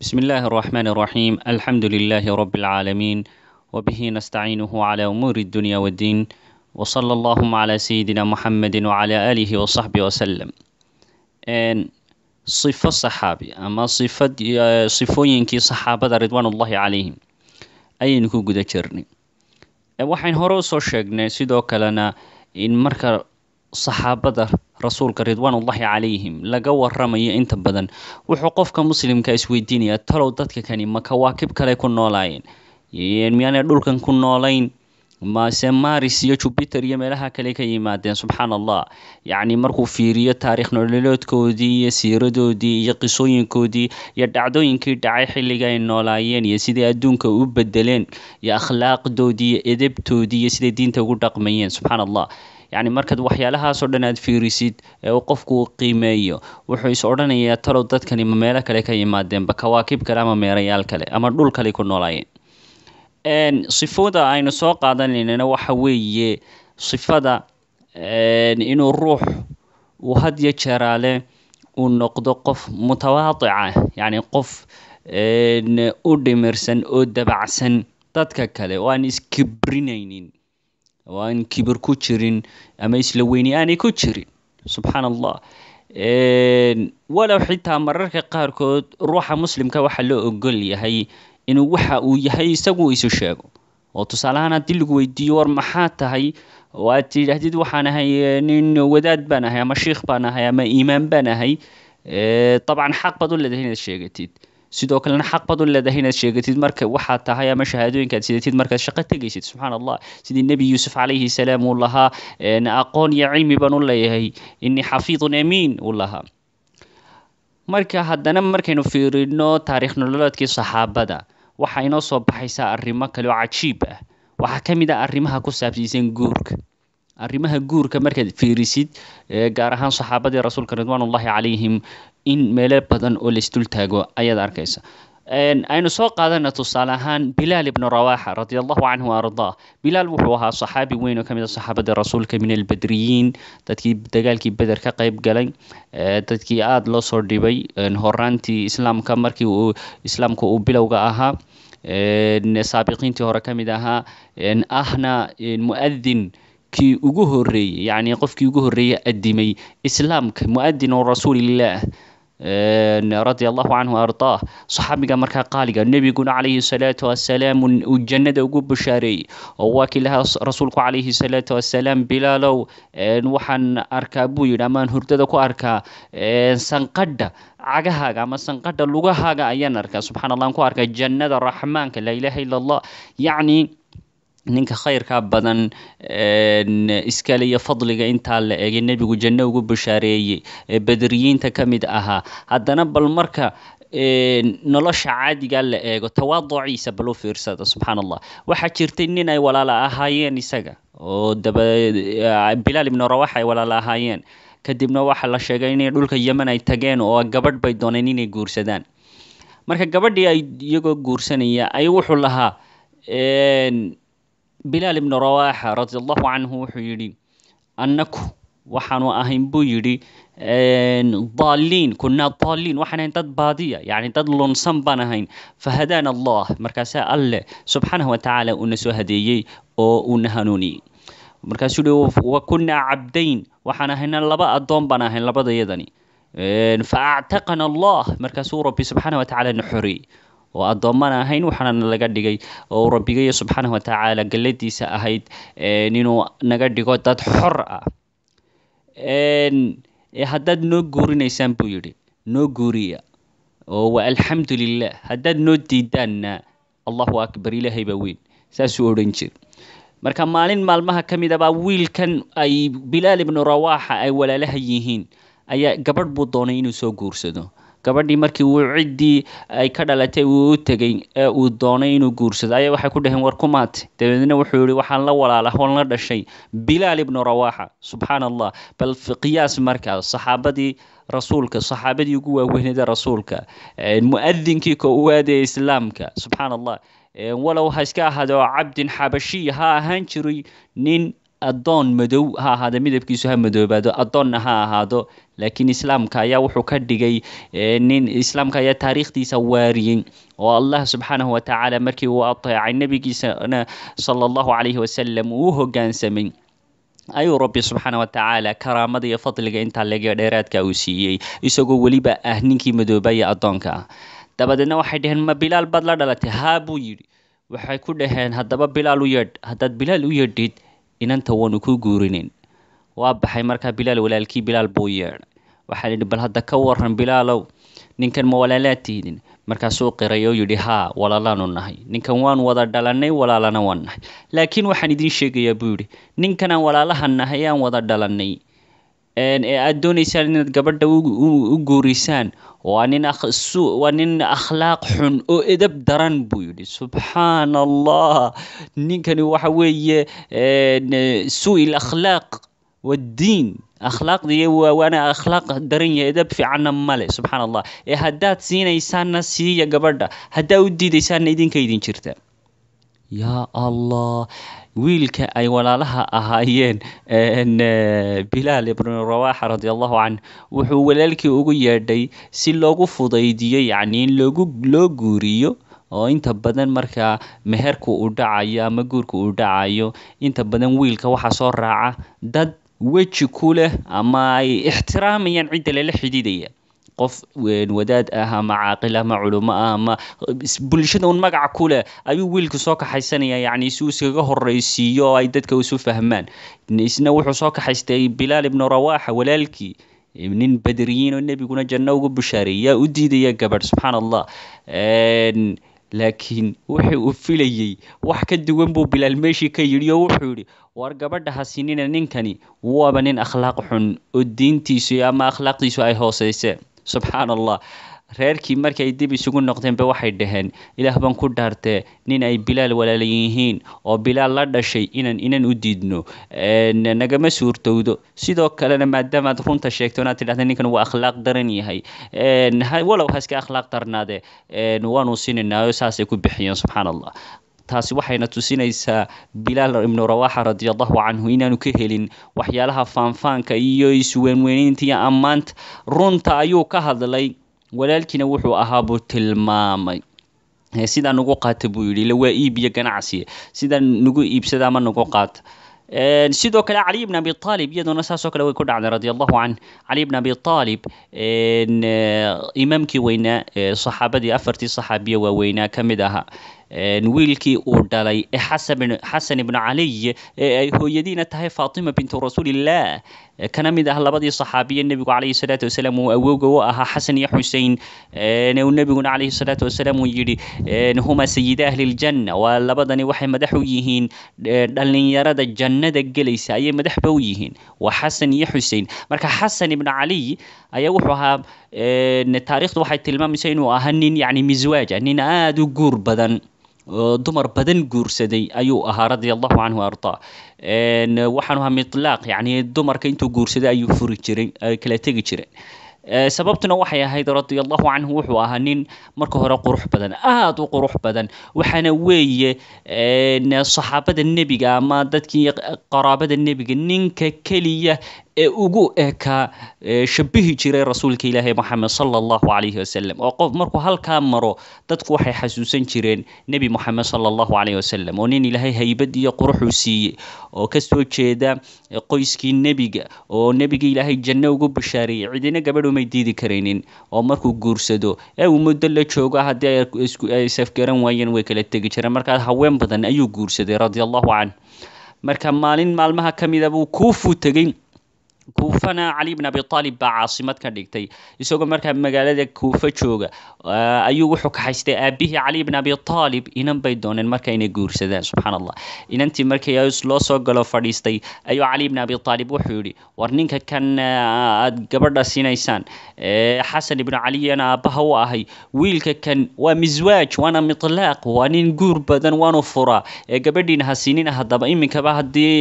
بسم الله الرحمن الرحيم الحمد لله رب العالمين وبه نستعينه على أمور الدنيا والدين وصلى اللهم على سيدنا محمد وعلى آله وصحبه وسلم صفة صحابي أما صفة صفوينكي صحابة رضوان الله عليهم أينكو قد جرني waxayn hore usoo sheegnay sidoo kalena in marka saxaabada rasuulka ridwaanullahi calayhim laga waramayo inta badan wuxuu qofka muslimka isweydiinayaa talow dadka kani ma kawaakib kale ku noolaayeen miyaanay dhulkan ku noolayn mase maris iyo jubiter iyo meelaha kale ka yimaadeen subxaan allah yacni markuu fiiriyo taariikh nololeedkoodii iyo siiradoodii iyo qisooyinkoodii iyo dhacdooyinkii dhacay xilliga ay noolaayeen iyo siday adduunka u bedeleen iyo akhlaaqdoodii iyo edebtoodii iyo siday diinta ugu dhaqmayeen subxaan allah yani markaad waxyaalahaasoo dhan aad fiirisid ee uu qofku qiimeeyo wuxuu is odhanayaa talow dadkani ma meelo kale ka yimaadeenba kawaakib kale ama meerayaal kale ama dhul kale ku noolaayeen sifada aynu soo qaadanaynana waxa weeye sifada inuu ruux uu had yo jeeraale uu noqdo qof mutawaadica yani qof u dhimirsan oo dabacsan dadka kale oo aan iskibrinaynin oo aan kibir ku jirin ama isla weyni aanay ku jirin subxaana allah walow xitaa mararka qaarkood ruuxa muslimka waxaa loo ogol yahay inuu waxa uu yahay isagu isu sheego oo tusaalahaan haddii lagu weydiiyo war maxaa tahay oo aad tidhaahdid waxaan ahay nin wadaad baan ahay ama shiikh baan ahay ama iimaan baan ahay dabcan xaq baad u leedahay inaad sheegatid sidoo kalena xaq baad u leedahay inaad sheegatid marka waxaad tahay ama shahaadooyinkaad sidatid markaad shaqo tegaysid subxaan allah sidii nebi yuusuf calayhi salaam uu lahaa aqoon iyo cilmi baan u leeyahay inii xafiidun amiin uu lahaa marka haddana markaynu fiirino taariikh nololeedkii saxaabada waxaa inoo soo baxaysaa arrimo kale oo cajiib ah waxaa ka mid ah arrimaha ku saabsiisan guurka arrimaha guurka markaad fiirisid gaar ahaan saxaabadii rasuulka ridwaanullaahi calayhim in meelo badan oo laisdultaago ayaad arkaysa aynu soo qaadana tusaale ahaan bilaal ibnu rawaaxa radi allahu canhu ardaa bilaal wuxuu ahaa saxaabi weyn oo kamid a ah saxaabadii rasuulka min albedriyiin dadkii dagaalkii beder ka qayb galay dadkii aada loo soo dhibay horaantii islaamka markii uu islaamku uu bilowga ahaa saabiqiintii hore kamid ahaa ahna muadin qofkii ugu horeeyey yani qofkii ugu horeeye adimay islaamka muadin oo rasuulilaah radia allahu canhu ardaa saxaabiga markaa qaaliga nebiguna calayhi salaatu wasalaam jannada ugu bushaareeyey oo waa rasuulku calayhi salaatu wasalaam bilaalow waxaan arkaa buu yidhi amaan hurdada ku arkaa sanqadha cagahaaga ama sanqadha lugahaaga ayaan arkaa subxaan allah an ku arkaa jannada raxmaanka laa ilaaha illa allah yacni ninka khayrka badan iskale iyo fadliga intaa la ege nebigu janno ugu bushaareeyey ee badriyiinta ka mid ahaa haddana bal marka nolosha caadiga la eego tawaaduciisa bal u fiirsada subxaan allah waxaa jirtay nin ay walaala ahaayeen isaga oo daba bilaal ibnu rawax ay walaala ahaayeen kadibna waxaa la sheegay inay dhulka yeman ay tageen oo gabadh bay dooneen inay guursadaan marka gabadhii ay iyagoo guursanaya ay wuxuu lahaa bilaal ibnu rawaaxa radiallahu canhu wuxuu yidhi annaku waxaanu ahayn buu yidhi daaliin kunaa daaliin waxaan ahayn dad baadiya yacni dad lunsan baan ahayn fahadaana allah markaasaa alleh subxaanahu watacaala uuna soo hadeeyey oo uuna hanuuniyey markaasuu yihi wa kunnaa cabdayn waxaan ahayna laba addoon baan ahayn labadayadani fa actaqana allah markaasuu rabbi subxaanahu watacaala na xoreeyey oo addooman ahayn waxaana laga dhigay oo rabbigaiyo subxaanah watacaala galladiisa ahayd inuu naga dhigo dad xor ah haddaad noo guurinaysaan buu yidhi noo guuriya oo wa alxamdulilah haddaad noo diidaanna allahu akbar ilaahay baa weyn saasuu odhan jir marka maalin maalmaha ka mid abaa wiilkan ay bilaal ibnu rawaaxa ay walaalaha yihiin ayaa gabadh buu doonay inuu soo guursado gabadhii markii uu ciddii ay ka dhalatay uu u tegay ee uu doonay inuu guursado ayaa waxay ku dhaheen war ku kumaati dabeedna wuxuu yihi waxaan la walaala oon la dhashay bilaal ibnu rawaaxa subxaan allah bal qiyaas markaas saxaabadii rasuulka saxaabadii ugu waaweynada rasuulka muadinkii ko u aadaya islaamka subxaan allah walow ha iska ahaade oo cabdin xabashi ha ahaan jiray nin addoon madow ha ahaada midabkiisu ha madoobaado addoonna ha ahaado laakiin islaamka ayaa wuxuu ka dhigay nin islaamka ayaa taariikhdiisa waariyey oo allah subxaanahu watacaala markii uu ateecay nebigiisana sala allahu calayhi wasalam uu hogaansamay ayuu rabbi subxaana watacaala karaamada iyo fadliga intaa leega dheeraadka uu siiyey isagoo weliba ah ninkii madoobaya addoonka ah dabadeedna waxay dhaheen ma bilaal baad la dhalatay haa buu yidhi waxay ku dhaheen haddaba bilaal u yeedh haddaad bilaal u yeedhid inanta waanu ku guurinin waa baxay markaa bilaal walaalkii bilaal buu yeedhay waxaan lihi bal hadda ka waran bilaalow ninkan ma walaalaa walaalaatiin markaasuu qiray oo yidhi haa walaalaanu nahay ninkan waan wada dhalannay walaalana waan nahay laakiin waxaan idiin sheegayaa buu yidhi ninkanaan walaalaha nahay aan wada dhalannay ee eh, aada doonaysaan inaad gabadha u guurisaan waa nin waa nin akhlaaq xun oo edab daran buu yidhi subxaan allah ninkani waxa weeye eh, suu-il akhlaaq waddiin akhlaaqdiiy waana akhlaaq daran yahay edab fiicanna male subxaan allah ee haddaad siinaysaanna siiya gabadha haddaa u diidaysaanna idinka idin jirta yaa allah wiilka ay walaalaha ahaayeen bilaal ibnu rawaxa radi allahu canh wuxuu walaalkii ugu yeedhay si loogu fudaydiyo yacni in loogu loo guuriyo oo inta badan markaa meherku uu dhacayo ama guurka uu dhacayo inta badan wiilka waxaa soo raaca dad weji ku leh ama ay ixtiraamayaan cidda lala xidhiidaya qof wadaad ah ama caaqil ah ma culimo ah ama bulshada un magaca ku leh ayuu wiilka soo kaxaysanaya yacni si uu iskaga horreysiiyo oo ay dadka isu fahmaan isna wuxuu soo kaxaystay bilaal ibnu rawaaxa walaalkii nin badriyiin oo nebiguna janno ugu bushaareeyaa u diidaya gabadh subxaana allah laakiin wuxuu uu filayey wax ka duwan buu bilaal meeshii ka yidhi oo wuxuu yidhi war gabadha hasinina ninkani waaba nin akhlaaq xun oo diintiisu ama akhlaaqdiisu ay hooseyseen subxaana allah reerkii markay dib isugu noqdeenba waxay dhaheen ilaah baan ku dhaartee nin ay bilaal walaalan yihiin oo bilaal la dhashay inaan inan u diidno nagama suurtowdo sidoo kalena maadaamaad runta sheegto inaad tidhahda ninkan waa akhlaaq daran yahay walow haska akhlaaq darnaade waanu sininaao saasay ku bixiyeen subxaan allah taasi waxayna tusinaysaa bilaal ibnu rawaaxa radiallahu canhu inaanu ka helin waxyaalaha faanfaanka iyo isweynweyneynta iyo ammaanta runta ayuu ka hadlay walaalkiina wuxuu ahaa buu tilmaamay sidaa nagu qaata buu yidhi lawaa iibiyo ganacsi sidaa nagu iibsada ama nagu qaata sidoo kale cali ibn abi aalib iyaduna saasoo kale way ku dhacday radi allahu canh cali ibn abi aalib imaamkii weynaa saxaabadii afartii saxaabiya waaweynaa ka mid ahaa wiilkii uu dhalay xasan ibnu caliy ee ay hooyadiina tahay faatima bintu rasuulillaah kana mid ah labadii saxaabiye nebigu calayhi salaatu wasalaam uu awowga u ahaa xasan iyo xusein uu nebiguna calayhi salaatu wasalaam uu yidhi huma sayida ahli ljanna waa labadani waxay madax u yihiin dhalinyarada jannada gelaysa ayay madaxba u yihiin waa xasan iyo xusein marka xasan ibnu caliy ayaa wuxuu ahaa taarikhdu waxay tilmaamaysa inuu ahaa nin yani miswaaja nin aada u guur badan dumar badan guursaday ayuu ahaa radia allahu canhu ardaa waxaan ahaa milaaq yani dumarka intuu guursaday ayuu furi jiray kala tegi jiray sababtuna waxay ahayd radia allahu canhu wuxuu ahaa nin marka hore qurux badan aada u qurux badan waxaana weeye saxaabada nebiga ama dadkii qaraabada nebiga ninka keliya ee ugu ekaa e, shabihi jiray rasuulka ilaahi moxamed sala allahu calayhi wasalam oo qof markuu halkaa maro dadku waxay xasuusan jireen nebi moxamed sala allahu calayhi wasalam oo nin ilaahay haybad iyo quruxuu siiyey oo kasoo jeeda e, qoyskii nebiga oo nebiga ilaahay janno ugu bashaariyey cidina gabadhumay diidi karaynin oo markuu guursado ee uu muddo la joogo haddii ay safgaran waayeen way kala tegi jireen markaa haween badan ayuu guursaday radi canh marka maalin maalmaha ka mid ah, buu kuu fuu kuufana cali bin abi baa caasimad ka dhigtay isagoo markaa magaalada kuufa jooga ayuu wuxuu kaxaystay aabihii cali bin abi aalib inan bay dooneen marka inay guursadaan subxaan allah inantii markii loo soo galo fadhiistay ayuu cali bin abi wuxuu yidhi war ninka kan aad gabadha siinaysaan xasan ibnu caliyana aabbaha u ahay wiilka kan waa miswaaj waana mitlaaq waa nin guur badan waanu furaa ee gabadhiina ha siinina hadaba iminkaba haddii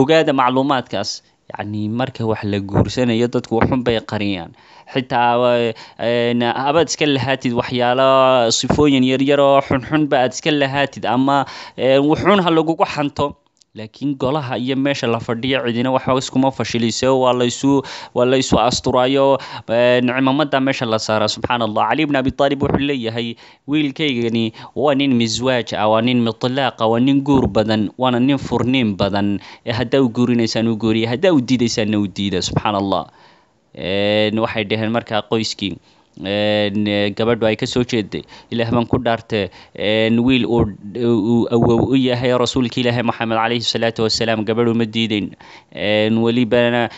ogaada macluumaadkaas yani marka wax la guursanayo dadku waxunbay qariyaan xitaa eh, abaad iska lahaatid waxyaalo sifooyin yaryaroo ba aad iska lahaatid ama eh, wuxuun ha lagugu xanto laakiin golaha iyo meesha la fadhiyo cidina waxba iskuma fashiliso waa laysu waa laysu asturayo cimamada meesha la saara subxaan allah cali bn abi wuxuu leeyahay wiilkaygani waa nin miswaaj ah waa nin mitlaaqa ah, waa nin guur badan waana nin furniin badan ee eh, haddaa u guurinaysaan u guuriya haddaa u diidaysaanna u diida subxaana allah waxay dhaheen markaa qoyskii gabadhu ay kasoo jeeday ilaah baan ku dhaartee wiil uu awow u yahay rasuulka ilaahi moxamed calayhi salaatu wasalaam gabadhu ma diideyn welibana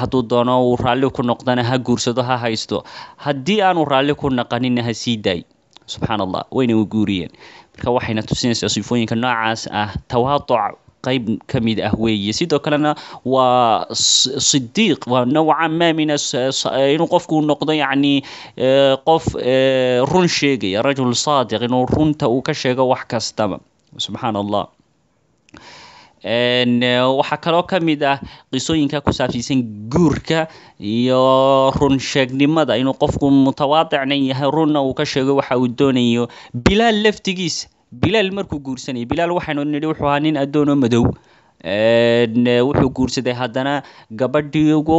hadduu doono uu raalli ku noqdana ha guursado ha haysto haddii aanu raalli ku naqanina ha sii daay subxaan allah wayna u guuriyeen marka waxayna tusinaysaa sifooyinka noocaas ah tawaaduc qayb kamid ah weeye sidoo kalena waa sidiiq waa nooca maamina inuu qofku noqdo yacni e, qof e, run sheegaya rajul saadiq inuu runta uu ka sheego wax kastaba subxaan allah waxaa kaloo ka mid ah qisooyinka ku saabsiisan guurka iyo run sheegnimada inuu qofku mutawaadicnan yahay runna uu ka sheego waxa uu doonayo bilaal laftigiisa bilaal markuu guursanayay bilaal waxaynu nidhi wuxuu ahaa nin addoonoo madow wuxuu guursaday haddana gabadhii ugu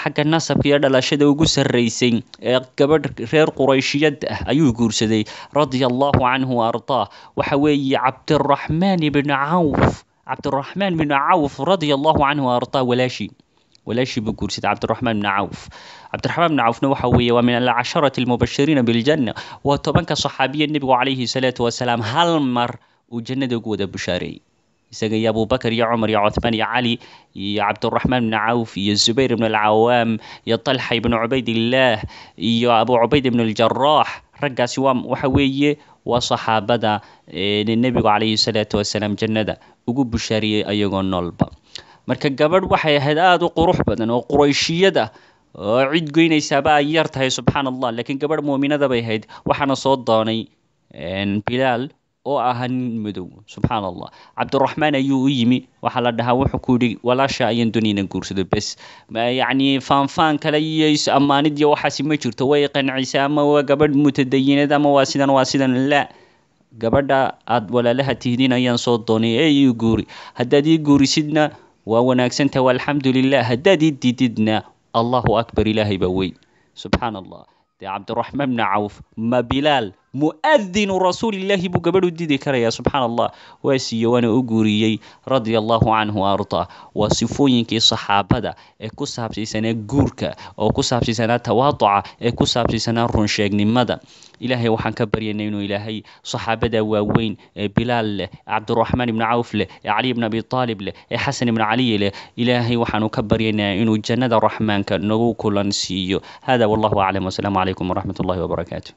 xagga nasabka iyo dhalashada ugu sarreysay ee gabadh reer qurayshiyad ah ayuu guursaday radia allahu canhu wa ardaa waxa weeye cabdiraxmaan ibnu cawf cabdiraxmaan ibnu cawf radia allahu canhu wa ardaa walaashii walaashii buu guursaday cabdiraxmaan bni cawf cabdiraxmaan bni cawfna waxa weeye waa min alcasharati almubashiriina biljanna waa tobanka saxaabiya nebigu calayhi salaatu wasalaam hal mar uu jannada ugu wada bushaareeyey isaga iyo abubakar iyo cumar iyo cohmaan iyo cali iyo cabdiraxmaan bni cawf iyo zubayr ibn alcawaam iyo talxa ibnu cubaydillaah iyo abu cubayd ibn aljaraax raggaasi waa waxa weeye waa saxaabada nebigu calayhi salaatu wasalaam jannada ugu bushaariyey ayagoo noolba marka gabadh waxay ahayd aada u qurux badan oo qurayshiyaed oo cid goynaysaaba ay yar tahay subxaan allah laakiin gabadh muuminada bay ahayd waxaana soo doonay bilaal oo ahaa nin madow subxaan allah cabdiraxmaan ayuu u yimi waxaa la dhahaa wuxuu ku yihi walaasha ayaan doniina guursado bes yacni faanfaan kale iyo ammaanidiyo waxaasi ma jirto way qancisa ama waa gabadh mutadayinad ama waa sidan waa sidan la gabadha aada walaalaha tihdin ayaan soo doonay ee ii guuri haddaad ii guurisidna waa wanaagsanta alxamdu lilah haddaad ii diididna allahu akbar ilaahay baa weyn subxaana allah dee cabdiraxmaan bni cawf ma bilaal mu'adinu rasuulillaahi buu gabadhu didi karayaa subxaana allah waa siiye waana u guuriyey radia allahu canhu arda waa sifooyinkii saxaabada ee ku saabsiisanaa guurka oo ku saabsiisanaa tawaaduca ee ku saabsiisanaa runsheegnimada ilaahay waxaan ka baryayna inuu ilaahay saxaabada waaweyn ee bilaal leh ee cabdiraxmaan ibni cawf leh ee cali ibn abi aalib leh ee xasan ibni caliy leh ilaahay waxaanu ka baryaynaa inuu jannada raxmaanka nagu kulan siiyo hada wallahu aclam wasalaamu calaykum waraxmat ullahi wabarakaatu